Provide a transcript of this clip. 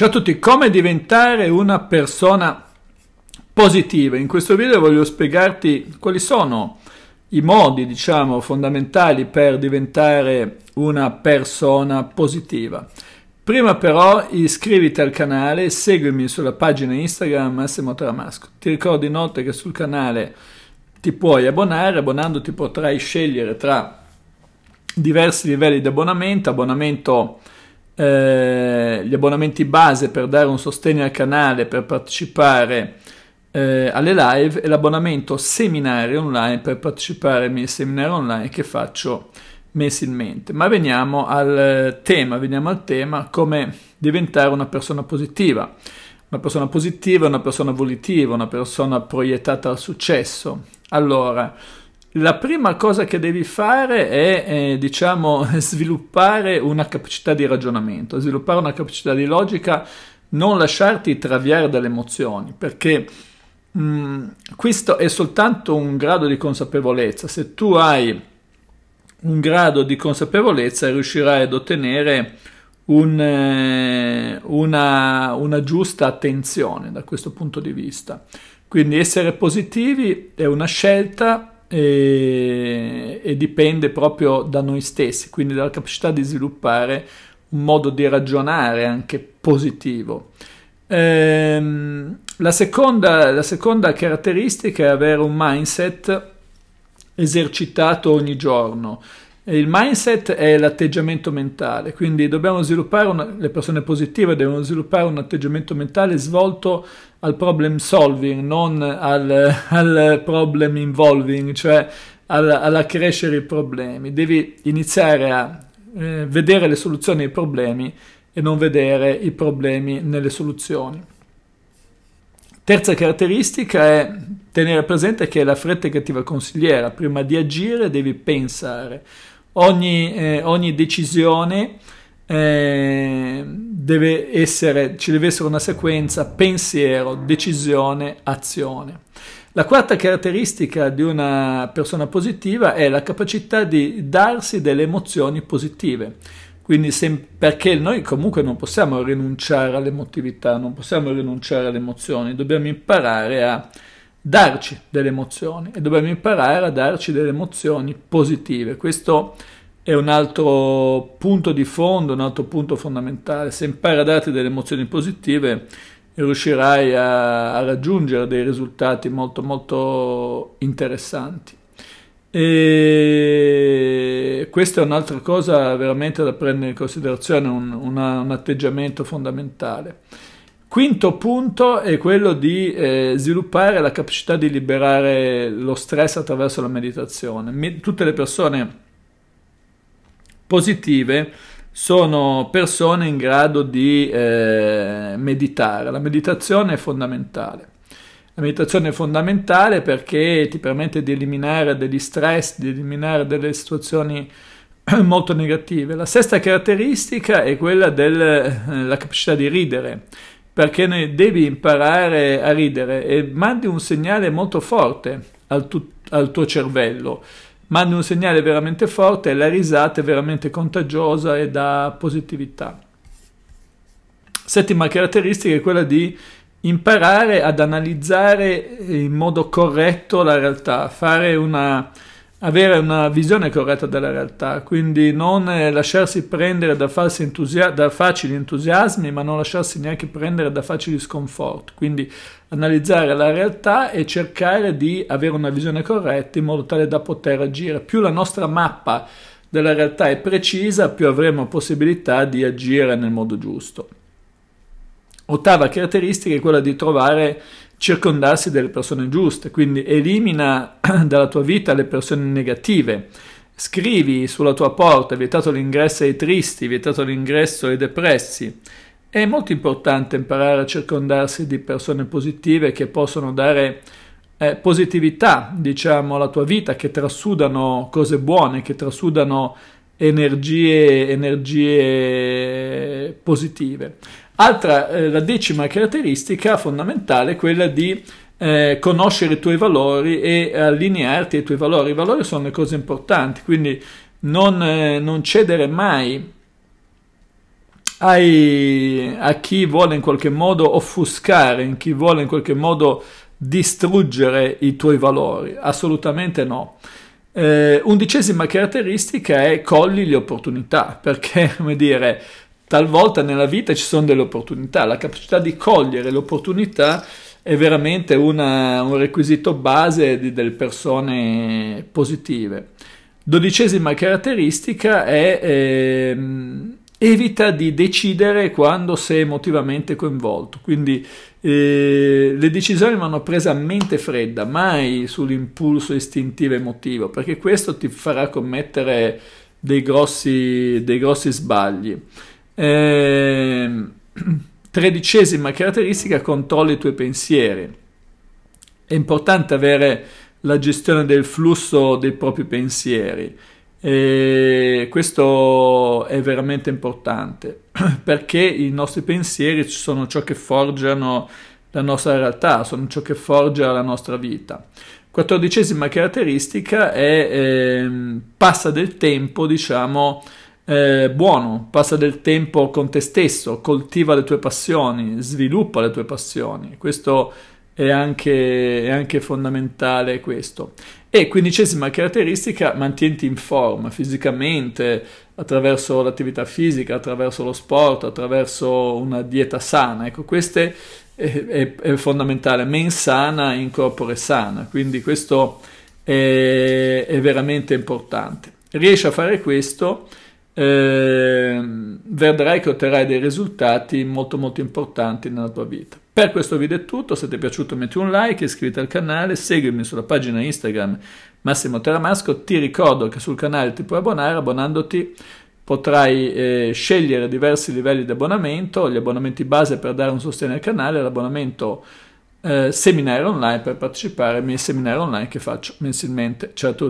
Ciao a tutti, come diventare una persona positiva? In questo video voglio spiegarti quali sono i modi, diciamo, fondamentali per diventare una persona positiva. Prima però iscriviti al canale, e seguimi sulla pagina Instagram Massimo Tramasco. Ti ricordo inoltre che sul canale ti puoi abbonare, abbonandoti potrai scegliere tra diversi livelli di abbonamento, abbonamento eh, gli abbonamenti base per dare un sostegno al canale, per partecipare eh, alle live e l'abbonamento seminario online per partecipare ai miei seminari online che faccio mensilmente. Ma veniamo al tema, veniamo al tema come diventare una persona positiva. Una persona positiva è una persona volitiva, una persona proiettata al successo. Allora, la prima cosa che devi fare è, eh, diciamo, sviluppare una capacità di ragionamento, sviluppare una capacità di logica, non lasciarti traviare dalle emozioni, perché mh, mm, questo è soltanto un grado di consapevolezza. Se tu hai un grado di consapevolezza riuscirai ad ottenere un, eh, una, una giusta attenzione da questo punto di vista. Quindi essere positivi è una scelta e, e dipende proprio da noi stessi, quindi dalla capacità di sviluppare un modo di ragionare anche positivo. Ehm, la, seconda, la seconda caratteristica è avere un mindset esercitato ogni giorno. Il mindset è l'atteggiamento mentale, quindi dobbiamo sviluppare, una, le persone positive devono sviluppare un atteggiamento mentale svolto al problem solving, non al, al problem involving, cioè al, alla crescere i problemi. Devi iniziare a eh, vedere le soluzioni ai problemi e non vedere i problemi nelle soluzioni. Terza caratteristica è tenere presente che la fretta è cattiva consigliera, prima di agire devi pensare ogni, eh, ogni decisione eh, deve essere, ci deve essere una sequenza pensiero, decisione, azione. La quarta caratteristica di una persona positiva è la capacità di darsi delle emozioni positive. Quindi se, perché noi comunque non possiamo rinunciare all'emotività, non possiamo rinunciare alle emozioni, dobbiamo imparare a darci delle emozioni e dobbiamo imparare a darci delle emozioni positive. Questo è un altro punto di fondo, un altro punto fondamentale. Se impari a darti delle emozioni positive riuscirai a, a raggiungere dei risultati molto molto interessanti. E questa è un'altra cosa veramente da prendere in considerazione, un, una, un atteggiamento fondamentale. Quinto punto è quello di eh, sviluppare la capacità di liberare lo stress attraverso la meditazione. Mi, tutte le persone positive sono persone in grado di eh, meditare. La meditazione è fondamentale. La meditazione è fondamentale perché ti permette di eliminare degli stress, di eliminare delle situazioni molto negative. La sesta caratteristica è quella della eh, capacità di ridere perché ne devi imparare a ridere e mandi un segnale molto forte al, tu, al tuo cervello, mandi un segnale veramente forte e la risata è veramente contagiosa e dà positività. Settima caratteristica è quella di imparare ad analizzare in modo corretto la realtà, fare una avere una visione corretta della realtà, quindi non eh, lasciarsi prendere da, entusia- da, facili entusiasmi, ma non lasciarsi neanche prendere da facili sconfort. quindi analizzare la realtà e cercare di avere una visione corretta in modo tale da poter agire. Più la nostra mappa della realtà è precisa, più avremo possibilità di agire nel modo giusto. Ottava caratteristica è quella di trovare circondarsi delle persone giuste, quindi elimina dalla tua vita le persone negative. Scrivi sulla tua porta vietato l'ingresso ai tristi, vietato l'ingresso ai depressi. È molto importante imparare a circondarsi di persone positive che possono dare eh, positività, diciamo, alla tua vita, che trasudano cose buone, che trasudano energie, energie positive. Altra, eh, la decima caratteristica fondamentale è quella di eh, conoscere i tuoi valori e allinearti ai tuoi valori. I valori sono le cose importanti, quindi non, eh, non cedere mai ai, a chi vuole in qualche modo offuscare, in chi vuole in qualche modo distruggere i tuoi valori. Assolutamente no. Eh, undicesima caratteristica è colli le opportunità, perché come dire, talvolta nella vita ci sono delle opportunità, la capacità di cogliere l'opportunità è veramente una, un requisito base di, delle persone positive. Dodicesima caratteristica è ehm, evita di decidere quando sei emotivamente coinvolto, quindi e le decisioni vanno prese a mente fredda, mai sull'impulso istintivo emotivo, perché questo ti farà commettere dei grossi, dei grossi sbagli. E... Ehm, tredicesima caratteristica, controlli i tuoi pensieri. È importante avere la gestione del flusso dei propri pensieri. E questo è veramente importante perché i nostri pensieri sono ciò che forgiano la nostra realtà, sono ciò che forgia la nostra vita. Quattordicesima caratteristica è eh, passa del tempo, diciamo, eh, buono, passa del tempo con te stesso, coltiva le tue passioni, sviluppa le tue passioni. Questo è anche, è anche fondamentale questo. E quindicesima caratteristica, mantienti in forma fisicamente, attraverso l'attività fisica, attraverso lo sport, attraverso una dieta sana. Ecco, questo è, eh, è, è, fondamentale, mens sana in corpore sana, quindi questo è, è veramente importante. Riesci a fare questo, eh, vedrai che otterrai dei risultati molto molto importanti nella tua vita. Per questo video è tutto, se ti è piaciuto metti un like, iscriviti al canale, seguimi sulla pagina Instagram Massimo Teramasco, ti ricordo che sul canale ti puoi abbonare, abbonandoti potrai eh, scegliere diversi livelli di abbonamento, gli abbonamenti base per dare un sostegno al canale, l'abbonamento eh, seminario online per partecipare ai miei seminari online che faccio mensilmente. Ciao a tutti!